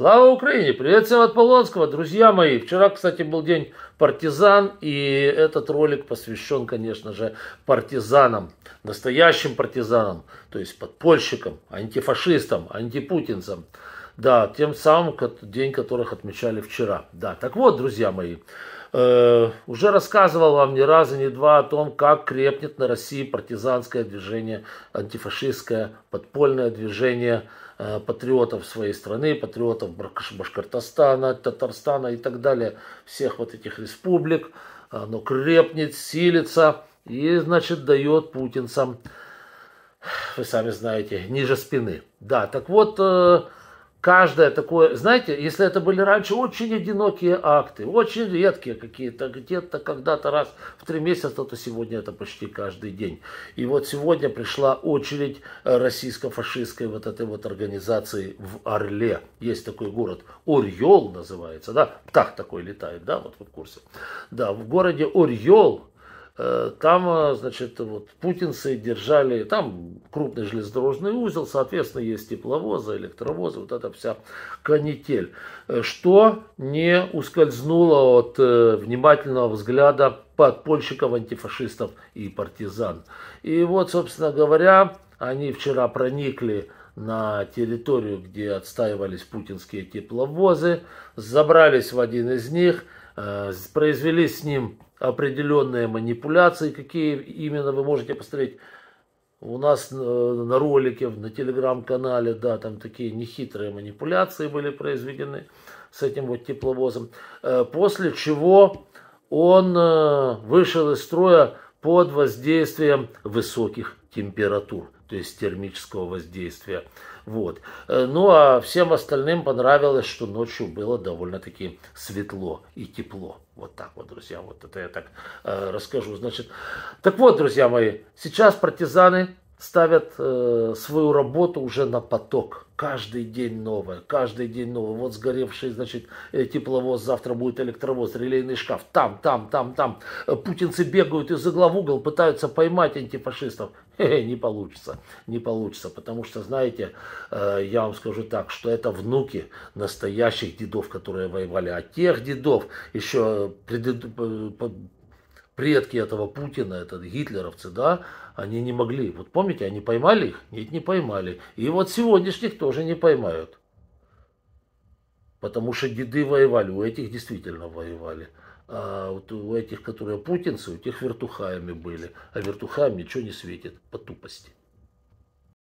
Слава Украине! Привет всем от Полонского, друзья мои! Вчера, кстати, был день партизан, и этот ролик посвящен, конечно же, партизанам, настоящим партизанам, то есть подпольщикам, антифашистам, антипутинцам. Да, тем самым день которых отмечали вчера. Да, так вот, друзья мои, э, уже рассказывал вам не раз и не два о том, как крепнет на России партизанское движение, антифашистское подпольное движение э, патриотов своей страны, патриотов Башкортостана, Татарстана и так далее, всех вот этих республик. Оно крепнет, силится и, значит, дает путинцам, вы сами знаете, ниже спины. Да, так вот... Э, каждое такое, знаете, если это были раньше очень одинокие акты, очень редкие какие-то, где-то когда-то раз в три месяца, то сегодня это почти каждый день. И вот сегодня пришла очередь э, российско-фашистской вот этой вот организации в Орле. Есть такой город, Орьол называется, да, птах такой летает, да, вот вы в курсе. Да, в городе Орьол Э, там, э, значит, вот путинцы держали, там крупный железнодорожный узел, соответственно, есть тепловозы, электровозы, вот эта вся канитель, э, что не ускользнуло от внимательного взгляда подпольщиков, антифашистов и партизан. И вот, собственно говоря, они вчера проникли на территорию, где отстаивались путинские тепловозы, забрались в один из них, произвели с ним определенные манипуляции, какие именно вы можете посмотреть у нас э, на ролике, на телеграм-канале, да, там такие нехитрые манипуляции были произведены с этим вот тепловозом. Э, после чего он э, вышел из строя под воздействием высоких температур, то есть термического воздействия. Вот. Э, ну а всем остальным понравилось, что ночью было довольно-таки светло и тепло. Вот так вот, друзья, вот это я так э, расскажу. Значит, так вот, друзья мои, сейчас партизаны ставят э, свою работу уже на поток. Каждый день новое, каждый день новое. Вот сгоревший, значит, э, тепловоз, завтра будет электровоз, релейный шкаф. Там, там, там, там. Э, путинцы бегают из угла в угол, пытаются поймать антифашистов. Хе-хе, не получится, не получится. Потому что, знаете, э, я вам скажу так, что это внуки настоящих дедов, которые воевали. А тех дедов еще предыдущие э, предки этого Путина, это гитлеровцы, да, они не могли. Вот помните, они поймали их? Нет, не поймали. И вот сегодняшних тоже не поймают. Потому что деды воевали, у этих действительно воевали. А вот у этих, которые путинцы, у тех вертухаями были. А вертухаем ничего не светит по тупости.